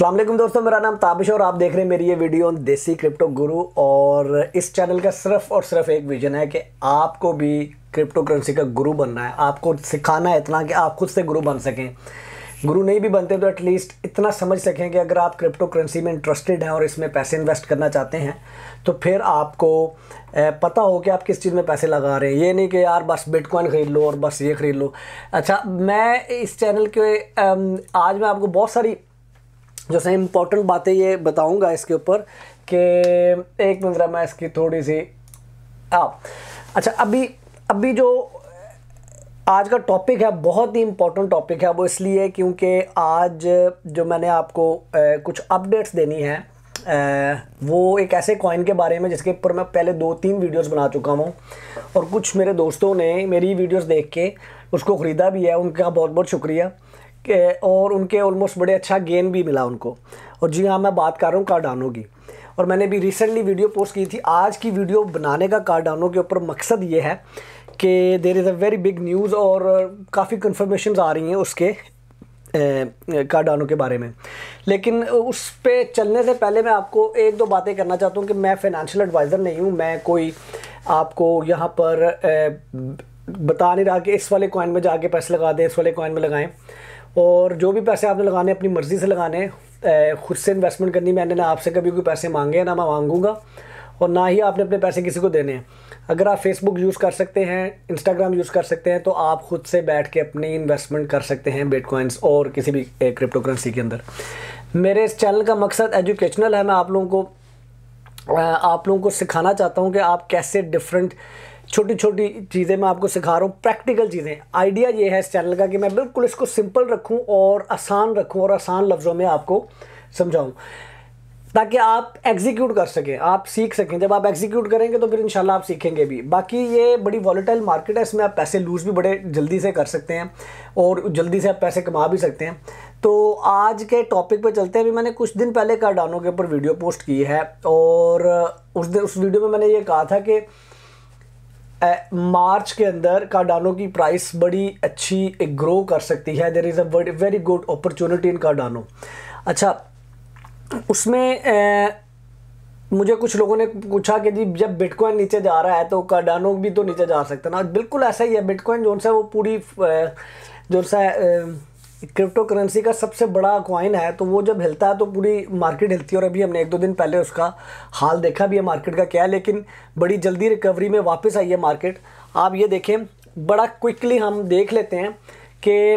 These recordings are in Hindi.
अल्लाम दोस्तों मेरा नाम ताबिश और आप देख रहे हैं मेरी ये वीडियो ऑन देसी क्रिप्टो गुरु और इस चैनल का सिर्फ और सिर्फ एक विजन है कि आपको भी क्रिप्टो करेंसी का गुरु बनना है आपको सिखाना है इतना कि आप खुद से गुरु बन सकें गुरु नहीं भी बनते तो एटलीस्ट इतना समझ सकें कि अगर आप क्रिप्टो करेंसी में इंटरेस्टेड हैं और इसमें पैसे इन्वेस्ट करना चाहते हैं तो फिर आपको पता हो कि आप किस चीज़ में पैसे लगा रहे हैं ये नहीं कि यार बस बिटकॉइन ख़रीद लो और बस ये ख़रीद लो अच्छा मैं इस चैनल के आज मैं आपको बहुत सारी जैसे इम्पोर्टेंट बातें ये बताऊंगा इसके ऊपर कि एक मिनट मैं इसकी थोड़ी सी आप हाँ। अच्छा अभी अभी जो आज का टॉपिक है बहुत ही इम्पोर्टेंट टॉपिक है वो इसलिए क्योंकि आज जो मैंने आपको ए, कुछ अपडेट्स देनी है ए, वो एक ऐसे कॉइन के बारे में जिसके ऊपर मैं पहले दो तीन वीडियोस बना चुका हूँ और कुछ मेरे दोस्तों ने मेरी वीडियोस देख के उसको ख़रीदा भी है उनका बहुत बहुत शुक्रिया के और उनके ऑलमोस्ट बड़े अच्छा गेन भी मिला उनको और जी हाँ मैं बात कर रहा हूँ कार्डानो की और मैंने भी रिसेंटली वीडियो पोस्ट की थी आज की वीडियो बनाने का कार्डानो के ऊपर मकसद ये है कि there is a very big news और काफ़ी कन्फर्मेशन आ रही हैं उसके कार्डानो के बारे में लेकिन उस पर चलने से पहले मैं आपको एक दो बातें करना चाहता हूँ कि मैं फाइनेंशियल एडवाइज़र नहीं हूँ मैं कोई आपको यहाँ पर ए, बता नहीं रहा कि इस वाले कॉइन में जाके पैसे लगा दें इस वाले कॉइन में लगाएं और जो भी पैसे आपने लगाने अपनी मर्ज़ी से लगाने खुद से इन्वेस्टमेंट करनी मैंने ना आपसे कभी कोई पैसे मांगे ना मैं मांगूंगा और ना ही आपने अपने पैसे किसी को देने हैं अगर आप फेसबुक यूज़ कर सकते हैं इंस्टाग्राम यूज़ कर सकते हैं तो आप खुद से बैठ के अपनी इन्वेस्टमेंट कर सकते हैं बिटकॉइंस और किसी भी क्रिप्टो करेंसी के अंदर मेरे इस चैनल का मकसद एजुकेशनल है मैं आप लोगों को आप लोगों को सिखाना चाहता हूँ कि आप कैसे डिफरेंट छोटी छोटी चीज़ें मैं आपको सिखा रहा हूँ प्रैक्टिकल चीज़ें आइडिया ये है इस चैनल का कि मैं बिल्कुल इसको सिंपल रखूँ और आसान रखूँ और आसान लफ्ज़ों में आपको समझाऊँ ताकि आप एग्जीक्यूट कर सकें आप सीख सकें जब आप एग्जीक्यूट करेंगे तो फिर इंशाल्लाह आप सीखेंगे भी बाकी ये बड़ी वॉलेटाइल मार्केट है इसमें आप पैसे लूज़ भी बड़े जल्दी से कर सकते हैं और जल्दी से आप पैसे कमा भी सकते हैं तो आज के टॉपिक पे चलते हैं अभी मैंने कुछ दिन पहले कार्डानो के ऊपर वीडियो पोस्ट की है और उस दिन उस वीडियो में मैंने ये कहा था कि मार्च के अंदर कार्डानो की प्राइस बड़ी अच्छी ग्रो कर सकती है there is a very good opportunity in Cardano अच्छा उसमें ए, मुझे कुछ लोगों ने पूछा कि जी जब बिटकॉइन नीचे जा रहा है तो कार्डानो भी तो नीचे जा सकता है ना बिल्कुल ऐसा ही है बिटकॉइन जो सा वो पूरी जो सा क्रिप्टो करेंसी का सबसे बड़ा क्वाइन है तो वो जब हिलता है तो पूरी मार्केट हिलती है और अभी हमने एक दो दिन पहले उसका हाल देखा भी है मार्केट का क्या है लेकिन बड़ी जल्दी रिकवरी में वापस आई है मार्केट आप ये देखें बड़ा क्विकली हम देख लेते हैं कि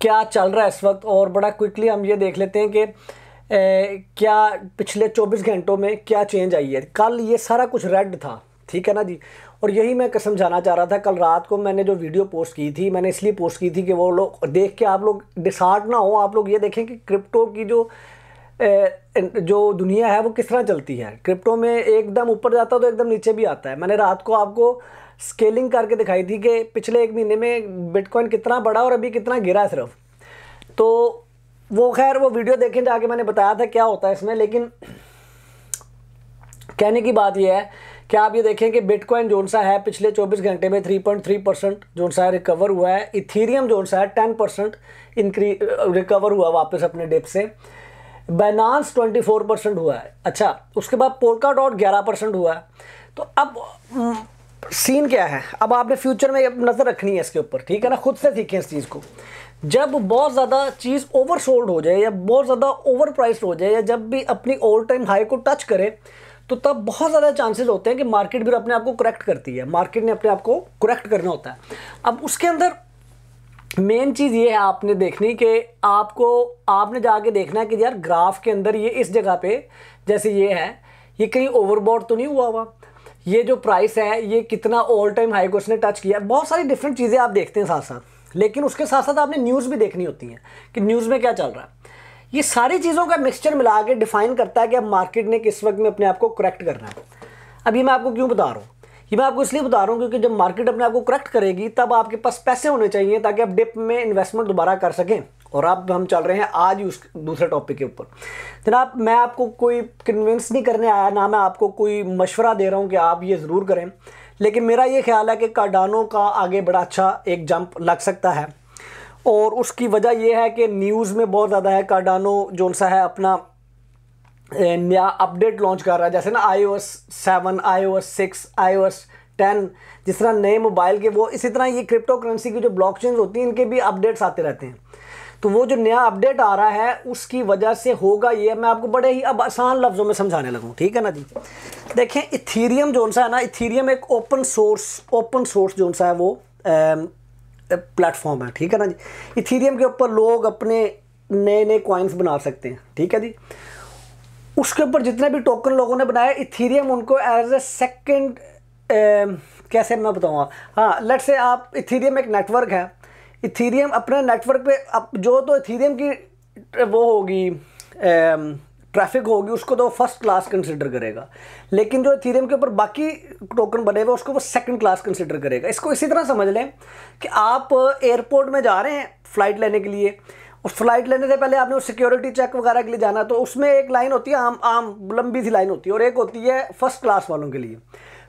क्या चल रहा है इस वक्त और बड़ा क्विकली हम ये देख लेते हैं कि ए, क्या पिछले 24 घंटों में क्या चेंज आई है कल ये सारा कुछ रेड था ठीक है ना जी और यही मैं समझाना चाह रहा था कल रात को मैंने जो वीडियो पोस्ट की थी मैंने इसलिए पोस्ट की थी कि वो लोग देख के आप लोग डिसार्ट ना हो आप लोग ये देखें कि क्रिप्टो की जो जो दुनिया है वो किस तरह चलती है क्रिप्टो में एकदम ऊपर जाता है तो एकदम नीचे भी आता है मैंने रात को आपको स्केलिंग करके दिखाई थी कि पिछले एक महीने में बिटकॉइन कितना बढ़ा और अभी कितना गिरा है सिर्फ तो वो खैर वो वीडियो देखें जाके मैंने बताया था क्या होता है इसमें लेकिन कहने की बात यह है क्या आप ये देखें कि बिटकॉइन जोन सा है पिछले 24 घंटे में 3.3 परसेंट जोन सा है रिकवर हुआ है इथीरियम जोन सा है टेन परसेंट इनक्री रिकवर हुआ वापस अपने डिप से बैनानस 24 परसेंट हुआ है अच्छा उसके बाद पोलका डॉट ग्यारह परसेंट हुआ है तो अब सीन हम्म, क्या है अब आपने फ्यूचर में नज़र रखनी है इसके ऊपर ठीक है ना खुद से सीखें इस चीज़ को जब बहुत ज़्यादा चीज़ ओवर सोल्ड हो जाए या बहुत ज़्यादा ओवर प्राइस हो जाए या जब भी अपनी ऑल टाइम हाई को टच करे तो तब बहुत ज़्यादा चांसेस होते हैं कि मार्केट भी अपने आप को करेक्ट करती है मार्केट ने अपने आप को करेक्ट करना होता है अब उसके अंदर मेन चीज़ ये है आपने देखनी कि आपको आपने जाके देखना है कि यार ग्राफ के अंदर ये इस जगह पे जैसे ये है ये कहीं ओवरबोर्ड तो नहीं हुआ हुआ ये जो प्राइस है ये कितना ऑल टाइम हाई को उसने टच किया बहुत सारी डिफरेंट चीज़ें आप देखते हैं साथ साथ लेकिन उसके साथ साथ आपने न्यूज़ भी देखनी होती हैं कि न्यूज़ में क्या चल रहा है ये सारी चीज़ों का मिक्सचर मिला के डिफाइन करता है कि अब मार्केट ने किस वक्त में अपने आप को करेक्ट करना है अब ये मैं आपको क्यों बता रहा हूँ ये मैं आपको इसलिए बता रहा हूँ क्योंकि जब मार्केट अपने आप को करेक्ट करेगी तब आपके पास पैसे होने चाहिए ताकि आप डिप में इन्वेस्टमेंट दोबारा कर सकें और अब हम चल रहे हैं आज उस दूसरे टॉपिक के ऊपर जनाब मैं आपको कोई कन्विंस नहीं करने आया ना मैं आपको कोई मशवरा दे रहा हूँ कि आप ये ज़रूर करें लेकिन मेरा ये ख्याल है कि कार्डानों का आगे बड़ा अच्छा एक जंप लग सकता है और उसकी वजह यह है कि न्यूज़ में बहुत ज़्यादा है कार्डानो जो सा है अपना नया अपडेट लॉन्च कर रहा है जैसे ना I O S seven I O S six I O S ten जिस तरह नए मोबाइल के वो इसी तरह ये क्रिप्टो करेंसी की जो ब्लॉक चेंज होती हैं इनके भी अपडेट्स आते रहते हैं तो वो जो नया अपडेट आ रहा है उसकी वजह से होगा ये मैं आपको बड़े ही अब आसान लफ्ज़ों में समझाने लगूँ ठीक है ना जी देखें इथीरियम जो सा है ना इथीरियम एक ओपन सोर्स ओपन सोर्स जो सा है वो प्लेटफॉर्म है ठीक है ना जी इथीरियम के ऊपर लोग अपने नए नए कॉइन्स बना सकते हैं ठीक है जी उसके ऊपर जितने भी टोकन लोगों ने बनाया इथीरियम उनको एज ए सेकेंड कैसे मैं बताऊँगा हाँ लेट से आप इथीरियम एक नेटवर्क है इथीरियम अपने नेटवर्क पे अब जो तो इथीरियम की वो होगी ट्रैफिक होगी उसको तो वो फर्स्ट क्लास कंसिडर करेगा लेकिन जो थीरियम के ऊपर बाकी टोकन बने हुए उसको वो सेकंड क्लास कंसिडर करेगा इसको इसी तरह समझ लें कि आप एयरपोर्ट uh, में जा रहे हैं फ़्लाइट लेने के लिए उस फ्लाइट लेने से पहले आपने सिक्योरिटी चेक वगैरह के लिए जाना तो उसमें एक लाइन होती है आम आम लंबी सी लाइन होती है और एक होती है फर्स्ट क्लास वालों के लिए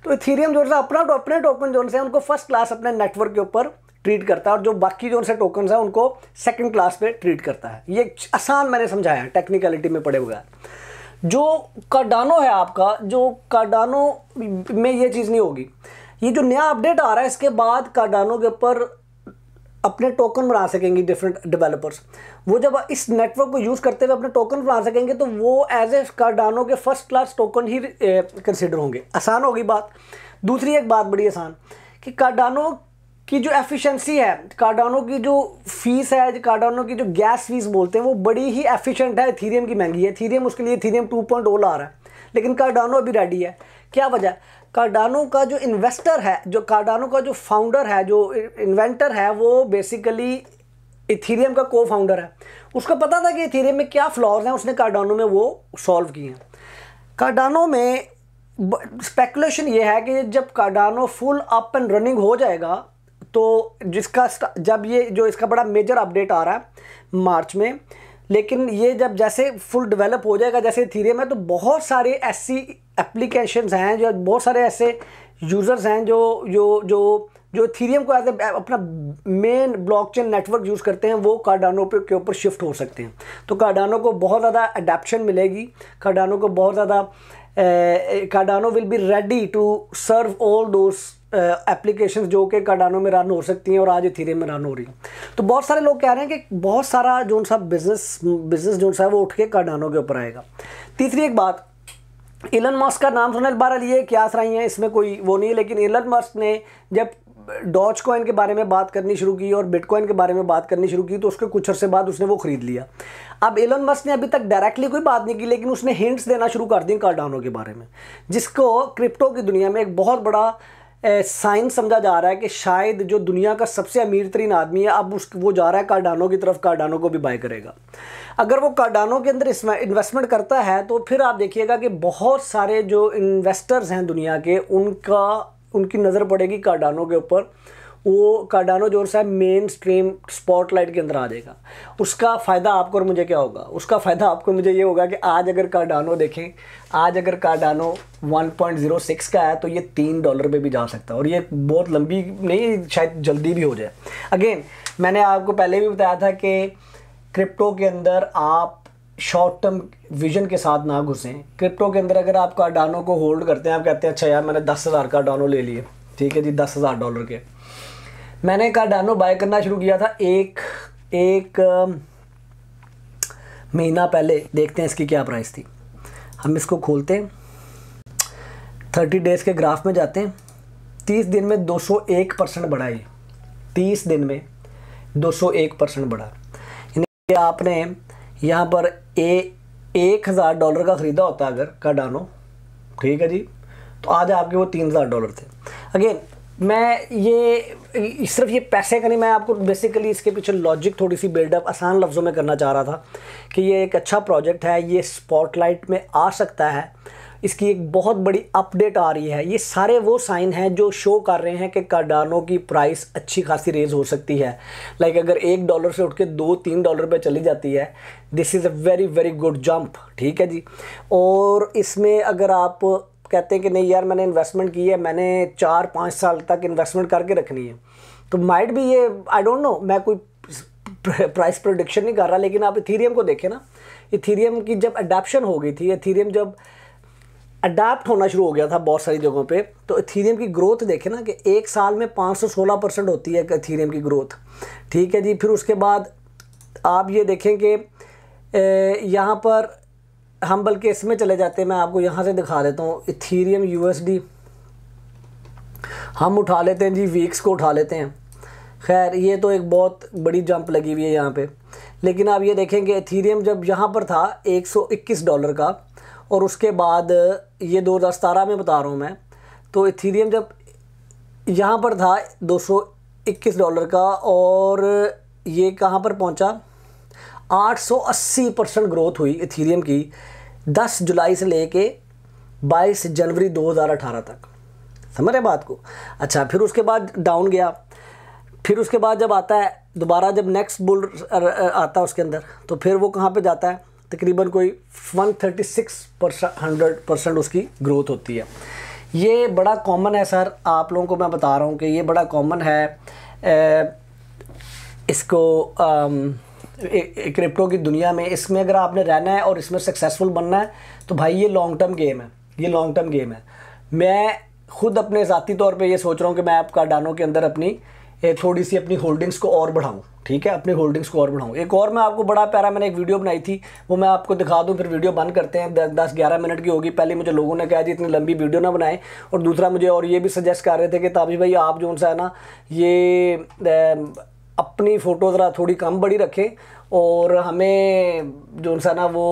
तो इथीरियम जो है अपना अपने टोकन जो है उनको फर्स्ट क्लास अपने नेटवर्क के ऊपर ट्रीट करता है और जो बाकी जो उनसे टोकन है उनको सेकेंड क्लास पे ट्रीट करता है ये आसान मैंने समझाया है टेक्निकलिटी में पड़े हुए हैं जो कार्डानो है आपका जो कार्डानो में ये चीज़ नहीं होगी ये जो नया अपडेट आ रहा है इसके बाद कार्डानो के ऊपर अपने टोकन बना सकेंगे डिफरेंट डेवलपर्स वो जब इस नेटवर्क को यूज़ करते हुए अपने टोकन बना सकेंगे तो वो एज ए कार्डानो के फर्स्ट क्लास टोकन ही कंसिडर होंगे आसान होगी बात दूसरी एक बात बड़ी आसान कि कार्डानो कि जो एफिशिएंसी है कार्डानो की जो फीस है कार्डानो की जो गैस फीस बोलते हैं वो बड़ी ही एफिशिएंट है थीरियम की महंगी है थीरियम उसके लिए थीरियम टू पॉइंट ओ ला रहा है लेकिन कार्डानो अभी रेडी है क्या वजह कार्डानो का जो इन्वेस्टर है जो कार्डानो का जो फाउंडर है जो इन्वेंटर है वो बेसिकली इथीरियम का को फाउंडर है उसको पता था कि इथीरियम में क्या फ्लॉज हैं उसने कार्डानो में वो सॉल्व किए हैं कार्डानो में स्पेकुलेशन ये है कि जब Cardano full up and running हो जाएगा तो जिसका जब ये जो इसका बड़ा मेजर अपडेट आ रहा है मार्च में लेकिन ये जब जैसे फुल डेवलप हो जाएगा जैसे थीरियम है तो बहुत सारे ऐसी एप्लीकेशंस हैं जो बहुत सारे ऐसे यूज़र्स हैं जो जो जो जो थीरियम को एज अपना मेन ब्लॉकचेन नेटवर्क यूज़ करते हैं वो कार्डानो पे के ऊपर शिफ्ट हो सकते हैं तो कार्डानो को बहुत ज़्यादा अडेप्शन मिलेगी कार्डानो को बहुत ज़्यादा Cardano will be ready to serve all those applications जो कि कार्डानो में रन हो सकती हैं और आज इथीरियम में रन हो रही हैं तो बहुत सारे लोग कह रहे हैं कि बहुत सारा जो सा बिज़नेस बिज़नेस जो सा है वो उठ के कार्डानो के ऊपर आएगा तीसरी एक बात इलन मस्क का नाम सुनल बहरहाल ये क्या रही हैं इसमें कोई वो नहीं है लेकिन इलन मस्क ने जब डॉच कॉइन के बारे में बात करनी शुरू की और बिटकॉइन के बारे में बात करनी शुरू की तो उसके कुछ अर्से बाद उसने वो खरीद लिया अब एलन मस्क ने अभी तक डायरेक्टली कोई बात नहीं की लेकिन उसने हिंट्स देना शुरू कर दी कार्डानो के बारे में जिसको क्रिप्टो की दुनिया में एक बहुत बड़ा साइन समझा जा रहा है कि शायद जो दुनिया का सबसे अमीर तरीन आदमी है अब उस वो जा रहा है कार्डानो की तरफ कार्डानो को भी बाय करेगा अगर वो कार्डानो के अंदर इन्वेस्टमेंट करता है तो फिर आप देखिएगा कि बहुत सारे जो इन्वेस्टर्स हैं दुनिया के उनका उनकी नज़र पड़ेगी कार्डानो के ऊपर वो कार्डानो जो है मेन स्ट्रीम स्पॉटलाइट के अंदर आ जाएगा उसका फ़ायदा आपको और मुझे क्या होगा उसका फ़ायदा आपको मुझे ये होगा कि आज अगर कार्डानो देखें आज अगर कार्डानो 1.06 का है तो ये तीन डॉलर पे भी जा सकता है और ये बहुत लंबी नहीं शायद जल्दी भी हो जाए अगेन मैंने आपको पहले भी बताया था कि क्रिप्टो के अंदर आप शॉर्ट टर्म विजन के साथ ना घुसें क्रिप्टो के अंदर अगर आप कार्डानो को होल्ड करते हैं आप कहते हैं अच्छा यार मैंने दस हज़ार कार्डानो ले लिए ठीक है जी दस हज़ार डॉलर के मैंने कार्डानो बाय करना शुरू किया था एक एक महीना पहले देखते हैं इसकी क्या प्राइस थी हम इसको खोलते हैं थर्टी डेज़ के ग्राफ में जाते हैं तीस दिन में दो सौ एक परसेंट बढ़ा ये तीस दिन में दो सौ एक परसेंट बढ़ा यानी आपने यहाँ पर ए एक हज़ार डॉलर का ख़रीदा होता अगर कार्डानो ठीक है जी तो आज आपके वो तीन हज़ार डॉलर थे अगेन मैं ये सिर्फ ये पैसे का नहीं मैं आपको बेसिकली इसके पीछे लॉजिक थोड़ी सी बिल्डअप आसान लफ्ज़ों में करना चाह रहा था कि ये एक अच्छा प्रोजेक्ट है ये स्पॉटलाइट में आ सकता है इसकी एक बहुत बड़ी अपडेट आ रही है ये सारे वो साइन हैं जो शो कर रहे हैं कि कार्डानो की प्राइस अच्छी खासी रेज़ हो सकती है लाइक like अगर एक डॉलर से उठ के दो तीन डॉलर पे चली जाती है this is a very very good jump ठीक है जी और इसमें अगर आप कहते हैं कि नहीं यार मैंने इन्वेस्टमेंट की है मैंने चार पाँच साल तक इन्वेस्टमेंट करके रखनी है तो माइट भी ये आई डोंट नो मैं कोई प्राइस प्रोडिक्शन नहीं कर रहा लेकिन आप इथीरियम को देखें ना इथीरियम की जब अडेप्शन हो गई थी इथीरियम जब अडाप्ट होना शुरू हो गया था बहुत सारी जगहों पे तो इथीरियम की ग्रोथ देखें ना कि एक साल में 516 परसेंट होती है इथीरियम की ग्रोथ ठीक है जी फिर उसके बाद आप ये देखें कि यहाँ पर हम बल्कि इसमें चले जाते हैं मैं आपको यहाँ से दिखा देता हूँ इथीरियम यू हम उठा लेते हैं जी वीक्स को उठा लेते हैं खैर ये तो एक बहुत बड़ी जंप लगी हुई है यहाँ पे लेकिन आप ये देखेंगे एथीरियम जब यहाँ पर था 121 डॉलर का और उसके बाद ये सतारह में बता रहा हूँ मैं तो एथीरियम जब यहाँ पर था 221 डॉलर का और ये कहाँ पर पहुँचा 880 परसेंट ग्रोथ हुई इथीरियम की 10 जुलाई से लेके 22 जनवरी 2018 तक समझ रहे बात को अच्छा फिर उसके बाद डाउन गया फिर उसके बाद जब आता है दोबारा जब नेक्स्ट बुल आता है उसके अंदर तो फिर वो कहाँ पे जाता है तकरीबन कोई 136 सिक्स हंड्रेड परसेंट उसकी ग्रोथ होती है ये बड़ा कॉमन है सर आप लोगों को मैं बता रहा हूँ कि ये बड़ा कॉमन है ए, इसको आ, क्रिप्टो तो की दुनिया में इसमें अगर आपने रहना है और इसमें सक्सेसफुल बनना है तो भाई ये लॉन्ग टर्म गेम है ये लॉन्ग टर्म गेम है मैं खुद अपने ज़ाती तौर पे ये सोच रहा हूँ कि मैं आपका डानों के अंदर अपनी थोड़ी सी अपनी होल्डिंग्स को और बढ़ाऊँ ठीक है अपनी होल्डिंग्स को और बढ़ाऊँ एक और मैं आपको बड़ा प्यारा मैंने एक वीडियो बनाई थी वो मैं आपको दिखा दूँ फिर वीडियो बंद करते हैं दस दस ग्यारह मिनट की होगी पहले मुझे लोगों ने कहा जी इतनी लंबी वीडियो ना बनाएं और दूसरा मुझे और ये भी सजेस्ट कर रहे थे कि ताबी भाई आप जो उनसे है ना ये अपनी फ़ोटो ज़रा थोड़ी कम बड़ी रखें और हमें जो सा ना वो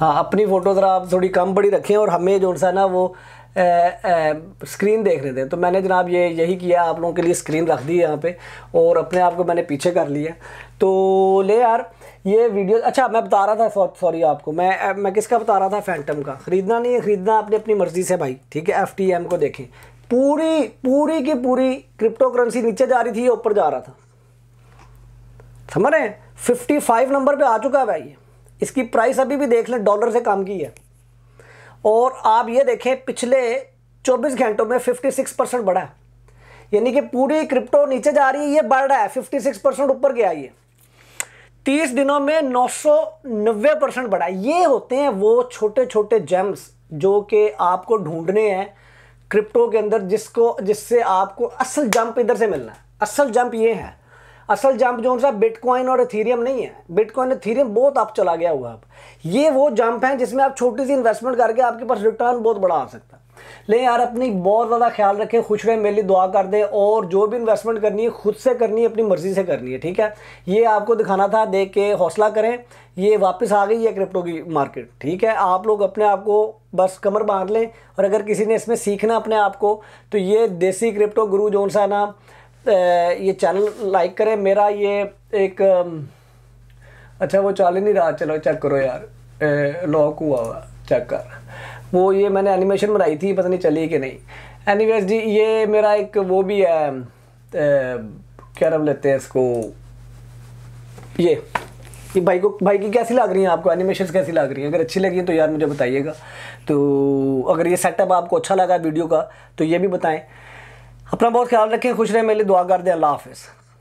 हाँ अपनी फ़ोटो ज़रा आप थोड़ी कम बड़ी रखें और हमें जो सा ना वो ए, ए, स्क्रीन देखने दें तो मैंने जनाब ये यही किया आप लोगों के लिए स्क्रीन रख दी यहाँ पे और अपने आप को मैंने पीछे कर लिया तो ले यार ये वीडियो अच्छा मैं बता रहा था सॉरी आपको मैं मैं किसका बता रहा था फैंटम का ख़रीदना नहीं है ख़रीदना आपने अपनी मर्ज़ी से भाई ठीक है एफ को देखें पूरी पूरी की पूरी क्रिप्टो करेंसी नीचे जा रही थी ऊपर जा रहा था समझ रहे फिफ्टी फाइव नंबर पे आ चुका है भाई इसकी प्राइस अभी भी देख लें डॉलर से काम की है और आप ये देखें पिछले 24 घंटों में 56 परसेंट बढ़ा है यानी कि पूरी क्रिप्टो नीचे जा रही है ये बढ़ रहा है 56 परसेंट ऊपर गया ये 30 दिनों में नब्बे परसेंट बढ़ा ये होते हैं वो छोटे छोटे जेम्स जो कि आपको ढूंढने हैं क्रिप्टो के अंदर जिसको जिससे आपको असल जंप इधर से मिलना है असल जंप ये है असल जंप जो सा बिटकॉइन और एथीरियम नहीं है बिटकॉइन एथीरियम बहुत अप चला गया हुआ अब ये वो जंप है जिसमें आप छोटी सी इन्वेस्टमेंट करके आपके पास रिटर्न बहुत बड़ा आ सकता है ले यार अपनी बहुत ज़्यादा ख्याल रखें खुश रहें मेरे लिए दुआ कर दें और जो भी इन्वेस्टमेंट करनी है खुद से करनी है अपनी मर्ज़ी से करनी है ठीक है ये आपको दिखाना था देख के हौसला करें ये वापस आ गई है क्रिप्टो की मार्केट ठीक है आप लोग अपने आप को बस कमर बांध लें और अगर किसी ने इसमें सीखना अपने आप को तो ये देसी क्रिप्टो गुरु जोन सा नाम ये चैनल लाइक करें मेरा ये एक अच्छा वो चाल ही नहीं रहा चलो चेक करो यार लॉक हुआ हुआ चेक कर वो ये मैंने एनिमेशन बनाई थी पता नहीं चली कि नहीं एनी जी ये मेरा एक वो भी है क्या नाम लेते हैं इसको ये कि भाई को भाई की कैसी लग रही हैं आपको एनिमेशन कैसी लग रही हैं अगर अच्छी लगी तो यार मुझे बताइएगा तो अगर ये सेटअप आपको अच्छा लगा वीडियो का तो ये भी बताएं अपना बहुत ख्याल रखें खुश रहें मेरे लिए दुआ कर दें अल्लाह हाफिज़